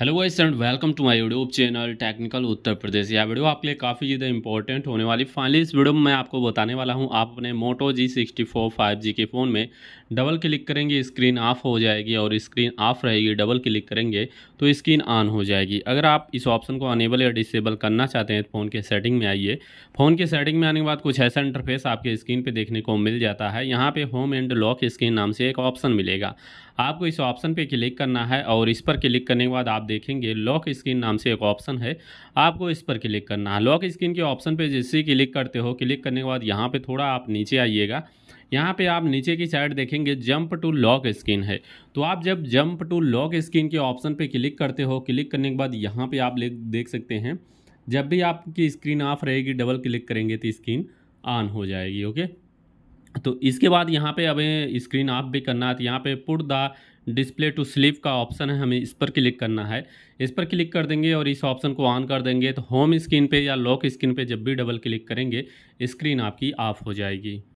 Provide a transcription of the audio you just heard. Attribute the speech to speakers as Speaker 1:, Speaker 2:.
Speaker 1: hello guys and welcome to my YouTube channel technical Uttar Pradesh यह video आपके लिए काफ़ी ज़्यादा इंपॉर्टेंट होने वाली फाइनली इस वीडियो में मैं आपको बताने वाला हूं आप अपने Moto G sixty four five G के फ़ोन में डबल क्लिक करेंगे स्क्रीन ऑफ हो जाएगी और स्क्रीन ऑफ रहेगी डबल क्लिक करेंगे तो स्क्रीन ऑन हो जाएगी अगर आप इस ऑप्शन को अनेबल या डिसेबल करना चाहते हैं तो फ़ोन के सेटिंग में आइए फ़ोन के सेटिंग में आने के बाद कुछ ऐसा इंटरफेस आपके स्क्रीन पर देखने को मिल जाता है यहाँ पर होम एंड लॉक स्क्रीन नाम से एक ऑप्शन मिलेगा आपको इस ऑप्शन पर क्लिक करना है और इस पर क्लिक करने के बाद आप देखेंगे लॉक स्क्रीन नाम से एक ऑप्शन है आपको इस पर क्लिक करना है लॉक स्क्रीन के ऑप्शन पे जैसे ही क्लिक करते हो क्लिक करने के बाद यहाँ पे थोड़ा आप नीचे आइएगा यहाँ पे आप नीचे की साइड देखेंगे जंप टू लॉक स्क्रीन है तो आप जब जंप टू लॉक स्क्रीन के ऑप्शन पर क्लिक करते हो क्लिक करने के बाद यहाँ पर आप देख सकते हैं जब भी आपकी स्क्रीन ऑफ रहेगी डबल क्लिक करेंगे तो स्क्रीन ऑन हो जाएगी ओके तो इसके बाद यहाँ पे हमें स्क्रीन ऑफ भी करना है तो यहाँ पे put the display to sleep का ऑप्शन है हमें इस पर क्लिक करना है इस पर क्लिक कर देंगे और इस ऑप्शन को ऑन कर देंगे तो होम स्क्रीन पे या लॉक स्क्रीन पे जब भी डबल क्लिक करेंगे स्क्रीन आपकी ऑफ हो जाएगी